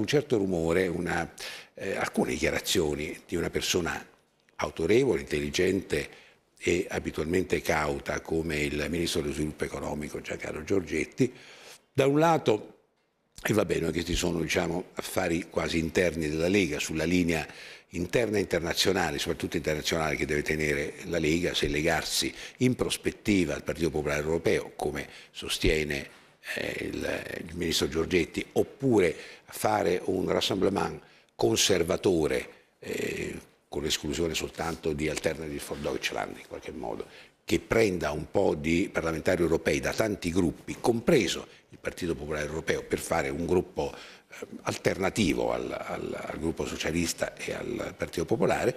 un certo rumore, una, eh, alcune dichiarazioni di una persona autorevole, intelligente e abitualmente cauta come il ministro dello sviluppo economico Giancarlo Giorgetti. Da un lato, e va bene, questi sono diciamo, affari quasi interni della Lega, sulla linea interna e internazionale, soprattutto internazionale che deve tenere la Lega se legarsi in prospettiva al Partito Popolare Europeo, come sostiene eh, il, il, ministro Giorgetti, oppure fare un rassemblement conservatore eh, con l'esclusione soltanto di Alternative for Deutschland in qualche modo, che prenda un po' di parlamentari europei da tanti gruppi, compreso il Partito Popolare Europeo, per fare un gruppo eh, alternativo al, al, al, gruppo socialista e al Partito Popolare,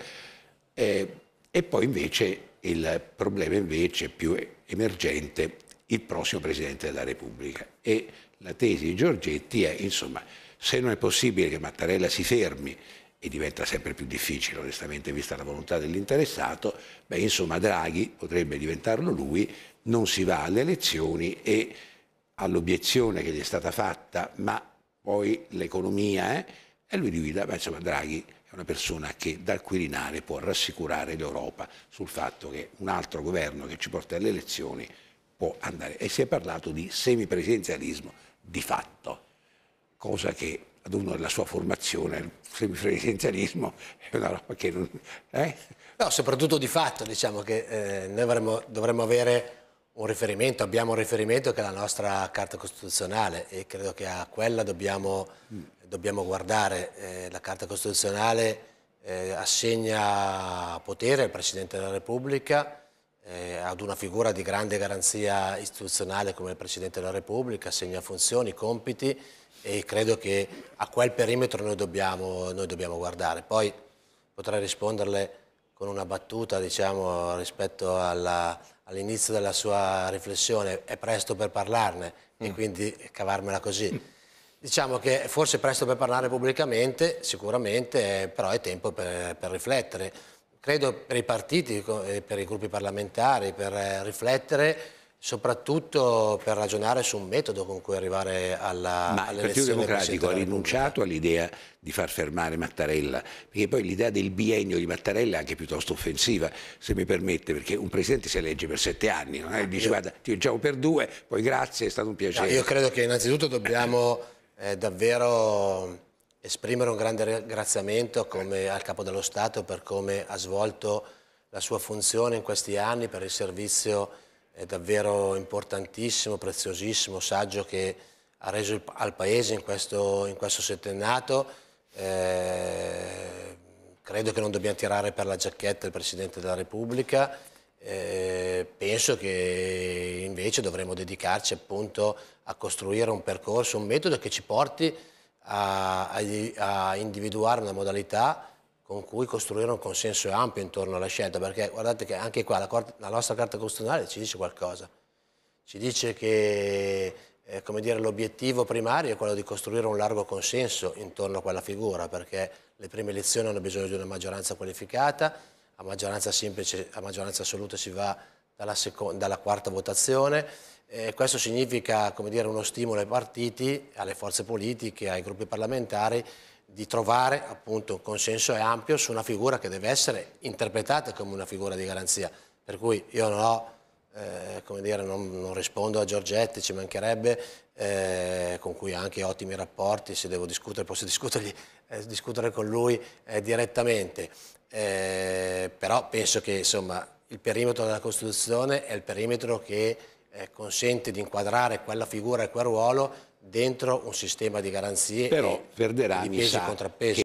eh, e poi invece il problema invece più emergente il prossimo Presidente della Repubblica. E la tesi di Giorgetti è, insomma, se non è possibile che Mattarella si fermi e diventa sempre più difficile, onestamente, vista la volontà dell'interessato, beh, insomma, Draghi potrebbe diventarlo lui, non si va alle elezioni e all'obiezione che gli è stata fatta, ma poi l'economia, eh, e lui guida, ma insomma, Draghi è una persona che dal Quirinale può rassicurare l'Europa sul fatto che un altro governo che ci porta alle elezioni può andare. E si è parlato di semipresidenzialismo di fatto, cosa che ad uno della sua formazione, il semipresidenzialismo è una roba che non... Eh? No, soprattutto di fatto, diciamo che eh, noi avremmo, dovremmo avere un riferimento, abbiamo un riferimento che è la nostra Carta Costituzionale e credo che a quella dobbiamo, mm. dobbiamo guardare. Eh, la Carta Costituzionale eh, assegna potere al Presidente della Repubblica, eh, ad una figura di grande garanzia istituzionale come il Presidente della Repubblica, assegna funzioni, compiti e credo che a quel perimetro noi dobbiamo, noi dobbiamo guardare. Poi potrei risponderle con una battuta diciamo, rispetto all'inizio all della sua riflessione, è presto per parlarne mm. e quindi cavarmela così. Diciamo che forse è presto per parlare pubblicamente, sicuramente, eh, però è tempo per, per riflettere credo per i partiti, per i gruppi parlamentari, per eh, riflettere soprattutto per ragionare su un metodo con cui arrivare alla Ma il Partito Democratico ha rinunciato all'idea di far fermare Mattarella, perché poi l'idea del biennio di Mattarella è anche piuttosto offensiva, se mi permette, perché un presidente si elegge per sette anni, non è ah, dice io... guarda ti leggiamo per due, poi grazie, è stato un piacere. No, io credo che innanzitutto dobbiamo eh, davvero esprimere un grande ringraziamento al Capo dello Stato per come ha svolto la sua funzione in questi anni, per il servizio eh, davvero importantissimo, preziosissimo, saggio che ha reso al Paese in questo, in questo settennato. Eh, credo che non dobbiamo tirare per la giacchetta il Presidente della Repubblica, eh, penso che invece dovremmo dedicarci appunto a costruire un percorso, un metodo che ci porti a, a individuare una modalità con cui costruire un consenso ampio intorno alla scelta, perché guardate che anche qua la, la nostra Carta Costituzionale ci dice qualcosa, ci dice che eh, l'obiettivo primario è quello di costruire un largo consenso intorno a quella figura, perché le prime elezioni hanno bisogno di una maggioranza qualificata, a maggioranza semplice, a maggioranza assoluta si va dalla, dalla quarta votazione, eh, questo significa dire, uno stimolo ai partiti, alle forze politiche, ai gruppi parlamentari di trovare appunto, un consenso ampio su una figura che deve essere interpretata come una figura di garanzia. Per cui io non, ho, eh, dire, non, non rispondo a Giorgetti, ci mancherebbe, eh, con cui anche ottimi rapporti, se devo discutere posso eh, discutere con lui eh, direttamente, eh, però penso che insomma, il perimetro della Costituzione è il perimetro che eh, consente di inquadrare quella figura e quel ruolo dentro un sistema di garanzie Però, e Verdera di pesi e contrappesi.